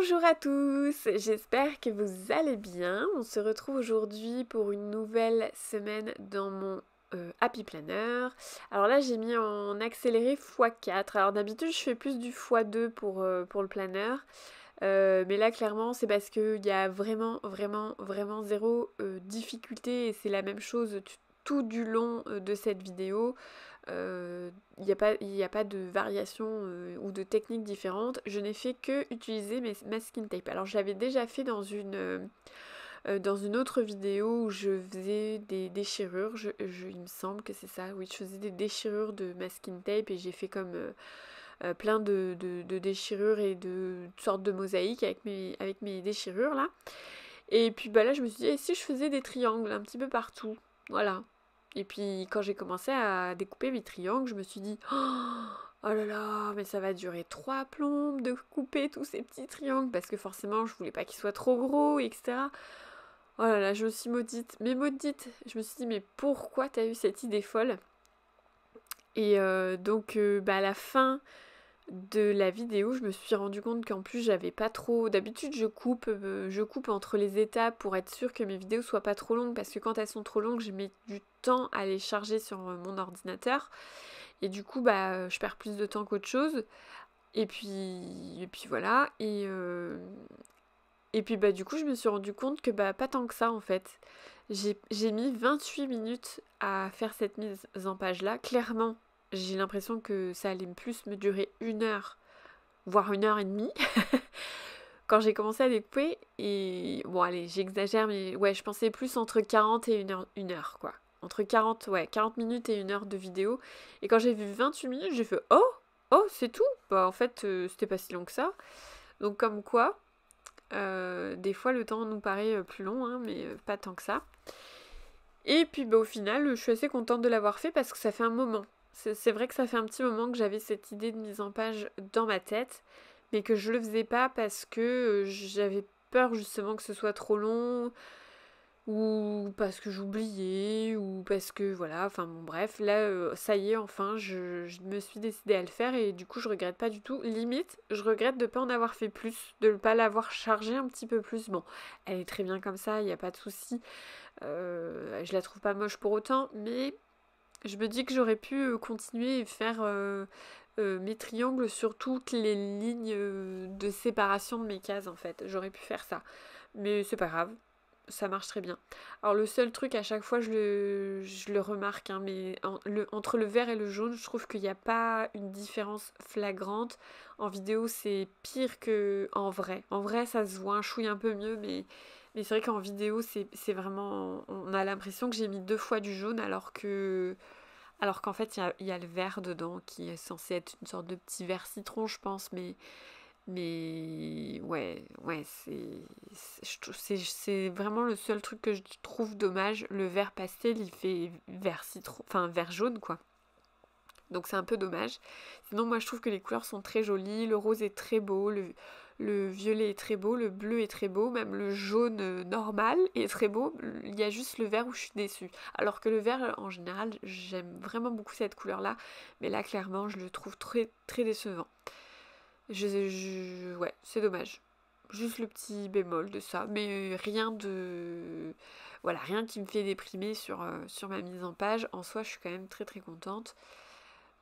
Bonjour à tous, j'espère que vous allez bien. On se retrouve aujourd'hui pour une nouvelle semaine dans mon euh, Happy Planner. Alors là j'ai mis en accéléré x4. Alors d'habitude je fais plus du x2 pour, euh, pour le planner. Euh, mais là clairement c'est parce qu'il y a vraiment vraiment vraiment zéro difficulté et c'est la même chose tout du long de cette vidéo. Euh, il n'y a, pas, a pas de variation euh, ou de technique différente. Je n'ai fait que utiliser mes, ma skin tape. Alors j'avais déjà fait dans une euh, dans une autre vidéo où je faisais des déchirures, je, il me semble que c'est ça, oui, je faisais des déchirures de masking tape et j'ai fait comme plein de, déchirures et de, toutes sortes de mosaïques avec mes, avec mes déchirures là. Et puis bah là je me suis dit, eh, si je faisais des triangles un petit peu partout Voilà, et puis quand j'ai commencé à découper mes triangles, je me suis dit oh, oh, là là, mais ça va durer trois plombes de couper tous ces petits triangles parce que forcément je voulais pas qu'ils soient trop gros, etc. Oh là là, je suis maudite, mais maudite. Je me suis dit mais pourquoi t'as eu cette idée folle Et euh, donc euh, bah à la fin, de la vidéo, je me suis rendu compte qu'en plus j'avais pas trop. D'habitude, je coupe, euh, je coupe entre les étapes pour être sûr que mes vidéos soient pas trop longues parce que quand elles sont trop longues, je mets du temps à les charger sur euh, mon ordinateur et du coup, bah, euh, je perds plus de temps qu'autre chose. Et puis, et puis voilà. Et et puis bah du coup, je me suis rendu compte que bah pas tant que ça en fait. J'ai mis 28 minutes à faire cette mise en page là. Clairement, j'ai l'impression que ça allait plus me durer une heure, voire une heure et demie, quand j'ai commencé à découper. Et bon, allez, j'exagère, mais ouais, je pensais plus entre 40 et une heure, une heure quoi. Entre 40, ouais, 40 minutes et une heure de vidéo. Et quand j'ai vu 28 minutes, j'ai fait Oh, oh, c'est tout Bah, en fait, euh, c'était pas si long que ça. Donc, comme quoi, euh, des fois, le temps nous paraît euh, plus long, hein, mais pas tant que ça. Et puis bah, au final, je suis assez contente de l'avoir fait parce que ça fait un moment. C'est vrai que ça fait un petit moment que j'avais cette idée de mise en page dans ma tête, mais que je le faisais pas parce que euh, j'avais peur justement que ce soit trop long, ou parce que j'oubliais, ou parce que voilà, enfin bon bref, là euh, ça y est, enfin je, me suis décidée à le faire et du coup je regrette pas du tout. Limite, je regrette de ne pas en avoir fait plus, de ne pas l'avoir chargé un petit peu plus. Bon, elle est très bien comme ça, il n'y a pas de souci, euh, je la trouve pas moche pour autant, mais je me dis que j'aurais pu euh, continuer et faire euh, euh, mes triangles sur toutes les lignes de séparation de mes cases en fait. J'aurais pu faire ça. Mais c'est pas grave, ça marche très bien. Alors le seul truc à chaque fois je le, je le remarque, hein, mais entre le vert et le jaune, je trouve qu'il n'y a pas une différence flagrante. En vidéo c'est pire que en vrai. En vrai ça se voit un chouille un peu mieux, mais et c'est vrai qu'en vidéo, c'est vraiment. On a l'impression que j'ai mis deux fois du jaune alors que. Alors qu'en fait, il y, a le vert dedans qui est censé être une sorte de petit vert citron, je pense, mais. Mais ouais, ouais, c'est vraiment le seul truc que je trouve dommage. Le vert pastel, il fait vert citron, enfin vert jaune, quoi. Donc c'est un peu dommage. Sinon, moi je trouve que les couleurs sont très jolies. Le rose est très beau, le, violet est très beau, le bleu est très beau, même le jaune euh, normal est très beau. Il y a juste le vert où je suis déçue. Alors que le vert, euh, en général, j'aime vraiment beaucoup cette couleur-là. Mais là, clairement, je le trouve très, très décevant. Je, ouais, c'est dommage. Juste le petit bémol de ça. Mais rien de. Voilà, rien qui me fait déprimer sur, euh, sur ma mise en page. En soi, je suis quand même très très contente.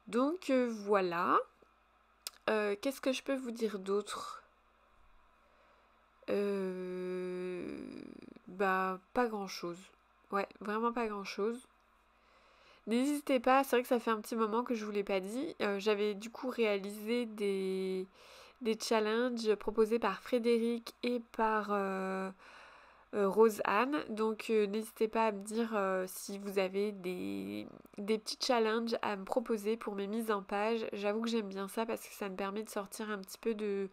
Donc euh, voilà. Euh, qu'est-ce que je peux vous dire d'autre euh, Bah, pas grand-chose. Ouais, vraiment pas grand-chose. N'hésitez pas, c'est vrai que ça fait un petit moment que je vous l'ai pas dit. Euh, j'avais du coup réalisé des, des challenges proposés par Frédéric et par euh, Rose Anne. Donc euh, n'hésitez pas à me dire euh, si vous avez des, petits challenges à me proposer pour mes mises en page. J'avoue que j'aime bien ça parce que ça me permet de sortir un petit peu de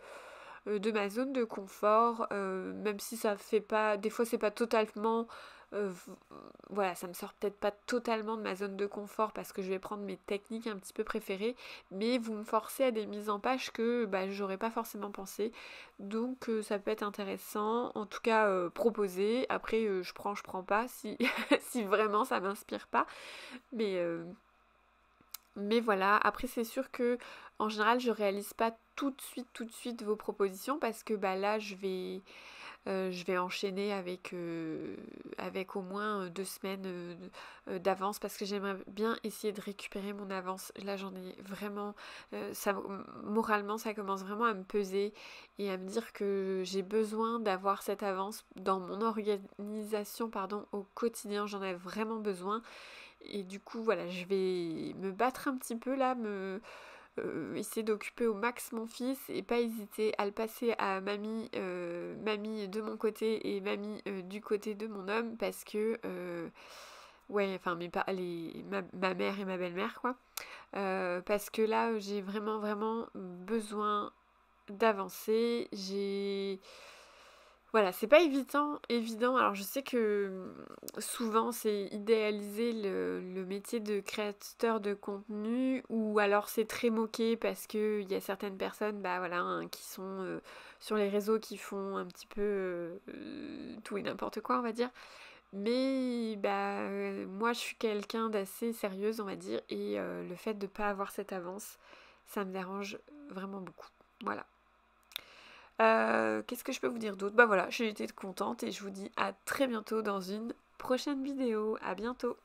de ma zone de confort, même si ça fait pas, des fois c'est pas totalement euh, euh, voilà, ça me sort peut-être pas totalement de ma zone de confort parce que je vais prendre mes techniques un petit peu préférées, mais vous me forcez à des mises en page que bah, j'aurais pas forcément pensé. Donc euh, ça peut être intéressant, en tout cas proposer. Après, je prends, je prends pas si, si vraiment ça m'inspire pas. Mais. Mais voilà, après c'est sûr que en général je réalise pas tout de suite tout de suite vos propositions parce que bah là je vais euh, je vais enchaîner avec, euh, avec au moins euh, deux semaines d'avance parce que j'aimerais bien essayer de récupérer mon avance. Là, j'en ai vraiment, ça, moralement, ça commence vraiment à me peser et à me dire que j'ai besoin d'avoir cette avance dans mon organisation pardon, au quotidien. J'en ai vraiment besoin. Et du coup, voilà, je vais me battre un petit peu là, me euh, essayer d'occuper au max mon fils et pas hésiter à le passer à mamie, euh, mamie de mon côté et mamie euh, du côté de mon homme parce que ouais, enfin mais pas les ma, mère et ma belle-mère quoi, parce que là j'ai vraiment vraiment besoin d'avancer, j'ai voilà, c'est pas évident, évident. Alors je sais que hum, souvent c'est idéalisé le, métier de créateur de contenu ou alors c'est très moqué parce qu'il y a certaines personnes bah voilà, hein, qui sont euh, sur les réseaux qui font un petit peu euh, tout et n'importe quoi on va dire. Mais bah euh, moi je suis quelqu'un d'assez sérieuse on va dire et le fait de ne pas avoir cette avance ça me dérange vraiment beaucoup. Voilà. Euh, qu'est-ce que je peux vous dire d'autre Bah voilà, j'ai été contente et je vous dis à très bientôt dans une prochaine vidéo. À bientôt